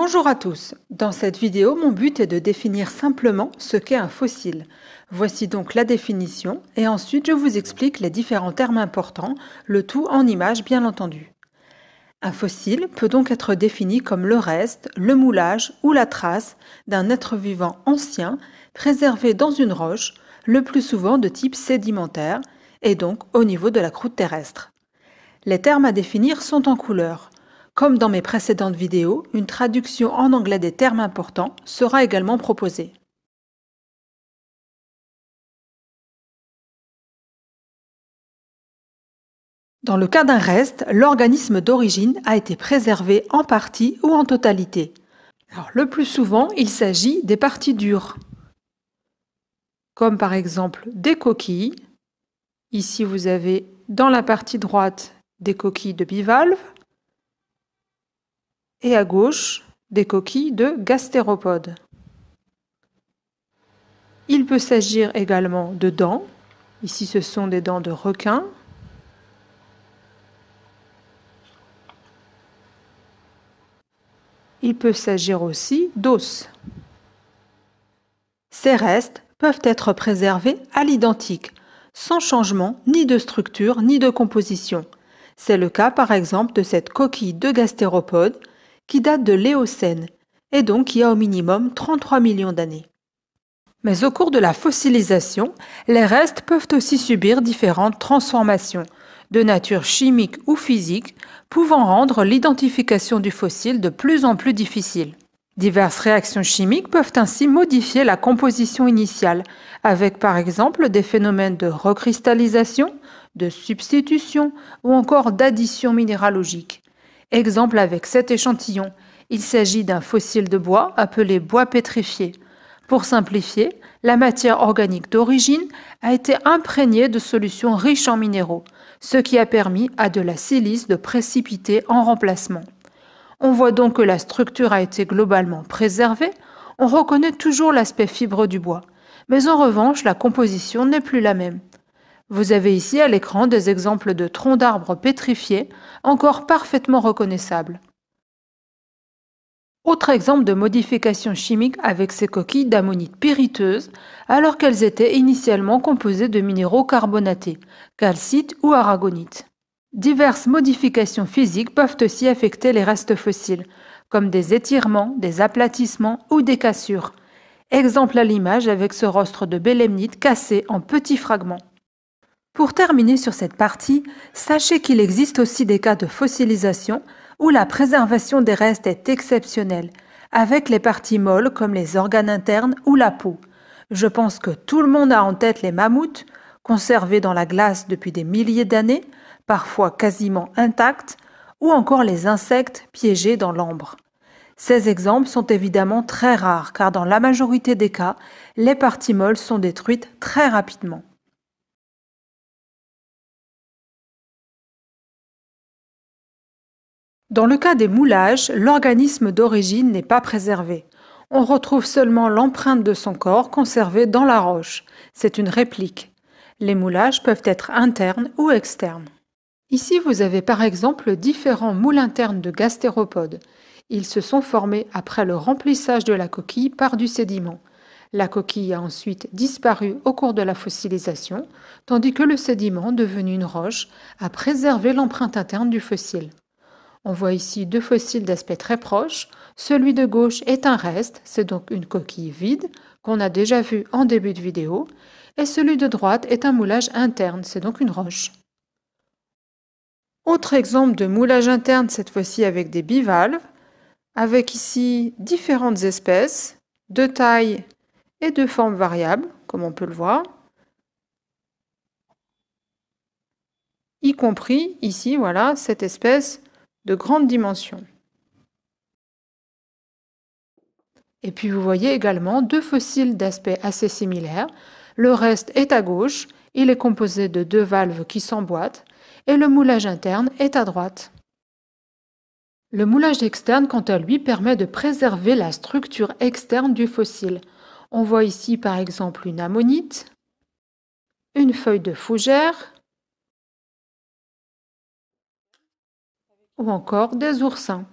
Bonjour à tous. Dans cette vidéo, mon but est de définir simplement ce qu'est un fossile. Voici donc la définition et ensuite je vous explique les différents termes importants, le tout en images bien entendu. Un fossile peut donc être défini comme le reste, le moulage ou la trace d'un être vivant ancien préservé dans une roche, le plus souvent de type sédimentaire, et donc au niveau de la croûte terrestre. Les termes à définir sont en couleur. Comme dans mes précédentes vidéos, une traduction en anglais des termes importants sera également proposée. Dans le cas d'un reste, l'organisme d'origine a été préservé en partie ou en totalité. le plus souvent, il s'agit des parties dures, comme par exemple des coquilles. Ici, vous avez dans la partie droite des coquilles de bivalves, et à gauche des coquilles de gastéropodes. Il peut s'agir également de dents. Ici, ce sont des dents de requin. Il peut s'agir aussi d'os. Ces restes peuvent être préservés à l'identique, sans changement ni de structure ni de composition. C'est le cas par exemple de cette coquille de gastéropode qui date de l'Éocène, et donc y a au minimum 33 millions d'années. Mais au cours de la fossilisation, les restes peuvent aussi subir différentes transformations, de nature chimique ou physique, pouvant rendre l'identification du fossile de plus en plus difficile. Diverses réactions chimiques peuvent ainsi modifier la composition initiale, avec par exemple des phénomènes de recristallisation, de substitution ou encore d'addition minéralogique. Exemple avec cet échantillon. Il s'agit d'un fossile de bois appelé bois pétrifié. Pour simplifier, la matière organique d'origine a été imprégnée de solutions riches en minéraux, ce qui a permis à de la silice de précipiter en remplacement. On voit donc que la structure a été globalement préservée, on reconnaît toujours l'aspect fibreux du bois, mais en revanche la composition n'est plus la même. Vous avez ici à l'écran des exemples de troncs d'arbres pétrifiés, encore parfaitement reconnaissables. Autre exemple de modification chimique avec ces coquilles d'ammonites périteuses alors qu'elles étaient initialement composées de minéraux carbonatés, calcite ou aragonite. Diverses modifications physiques peuvent aussi affecter les restes fossiles, comme des étirements, des aplatissements ou des cassures. Exemple à l'image avec ce rostre de bélemnite cassé en petits fragments. Pour terminer sur cette partie, sachez qu'il existe aussi des cas de fossilisation où la préservation des restes est exceptionnelle, avec les parties molles comme les organes internes ou la peau. Je pense que tout le monde a en tête les mammouths, conservés dans la glace depuis des milliers d'années, parfois quasiment intacts, ou encore les insectes piégés dans l'ambre. Ces exemples sont évidemment très rares car dans la majorité des cas, les parties molles sont détruites très rapidement. Dans le cas des moulages, l'organisme d'origine n'est pas préservé. On retrouve seulement l'empreinte de son corps conservée dans la roche. C'est une réplique. Les moulages peuvent être internes ou externes. Ici, vous avez par exemple différents moules internes de gastéropodes. Ils se sont formés après le remplissage de la coquille par du sédiment. La coquille a ensuite disparu au cours de la fossilisation, tandis que le sédiment, devenu une roche, a préservé l'empreinte interne du fossile. On voit ici deux fossiles d'aspect très proche. Celui de gauche est un reste, c'est donc une coquille vide qu'on a déjà vu en début de vidéo, et celui de droite est un moulage interne, c'est donc une roche. Autre exemple de moulage interne, cette fois-ci avec des bivalves, avec ici différentes espèces, de taille et de forme variable, comme on peut le voir. y compris ici, voilà, cette espèce de grande dimension. Et puis vous voyez également deux fossiles d'aspect assez similaire. Le reste est à gauche, il est composé de deux valves qui s'emboîtent, et le moulage interne est à droite. Le moulage externe, quant à lui, permet de préserver la structure externe du fossile. On voit ici par exemple une ammonite, une feuille de fougère, ou encore des oursins.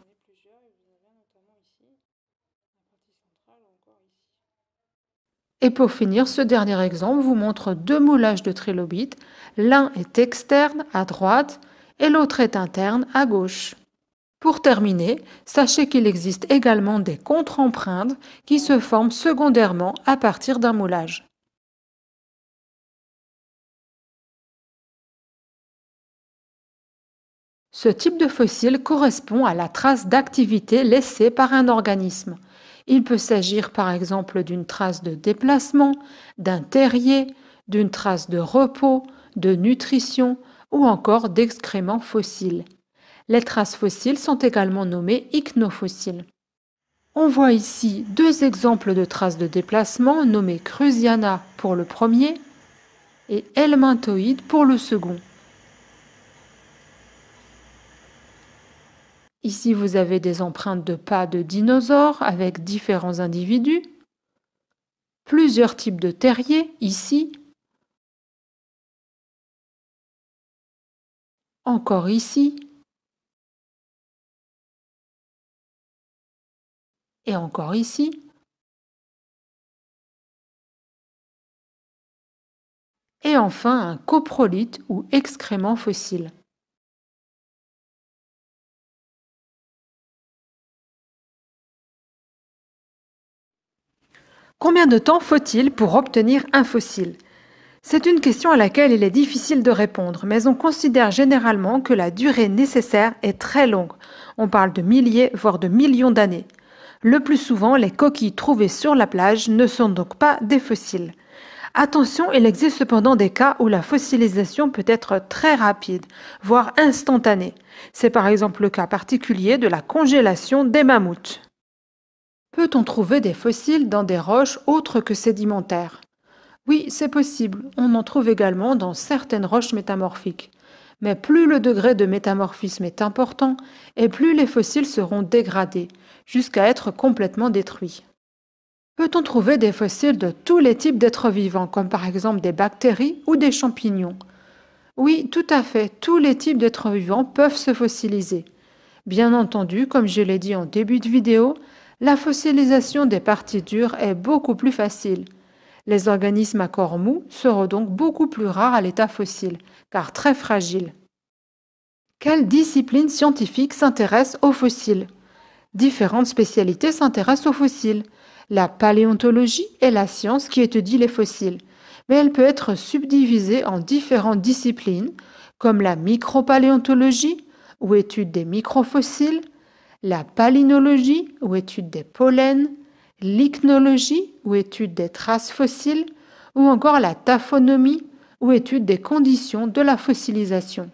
Et pour finir, ce dernier exemple vous montre deux moulages de trilobites. L'un est externe à droite et l'autre est interne à gauche. Pour terminer, sachez qu'il existe également des contre-empreintes qui se forment secondairement à partir d'un moulage. Ce type de fossile correspond à la trace d'activité laissée par un organisme. Il peut s'agir par exemple d'une trace de déplacement, d'un terrier, d'une trace de repos, de nutrition ou encore d'excréments fossiles. Les traces fossiles sont également nommées ichnofossiles. On voit ici deux exemples de traces de déplacement nommées cruziana pour le premier et Helminthoïde pour le second. Ici, vous avez des empreintes de pas de dinosaures avec différents individus, plusieurs types de terriers ici, encore ici, et encore ici. Et enfin un coprolite ou excrément fossile. Combien de temps faut-il pour obtenir un fossile C'est une question à laquelle il est difficile de répondre, mais on considère généralement que la durée nécessaire est très longue. On parle de milliers, voire de millions d'années. Le plus souvent, les coquilles trouvées sur la plage ne sont donc pas des fossiles. Attention, il existe cependant des cas où la fossilisation peut être très rapide, voire instantanée. C'est par exemple le cas particulier de la congélation des mammouths. Peut-on trouver des fossiles dans des roches autres que sédimentaires Oui, c'est possible. On en trouve également dans certaines roches métamorphiques. Mais plus le degré de métamorphisme est important, et plus les fossiles seront dégradés, jusqu'à être complètement détruits. Peut-on trouver des fossiles de tous les types d'êtres vivants, comme par exemple des bactéries ou des champignons Oui, tout à fait, tous les types d'êtres vivants peuvent se fossiliser. Bien entendu, comme je l'ai dit en début de vidéo, la fossilisation des parties dures est beaucoup plus facile. Les organismes à corps mou seront donc beaucoup plus rares à l'état fossile, car très fragiles. Quelles discipline scientifiques s'intéressent aux fossiles Différentes spécialités s'intéressent aux fossiles. La paléontologie est la science qui étudie les fossiles, mais elle peut être subdivisée en différentes disciplines, comme la micropaléontologie, ou étude des microfossiles, la palynologie ou étude des pollens, l'ichnologie ou étude des traces fossiles, ou encore la taphonomie ou étude des conditions de la fossilisation.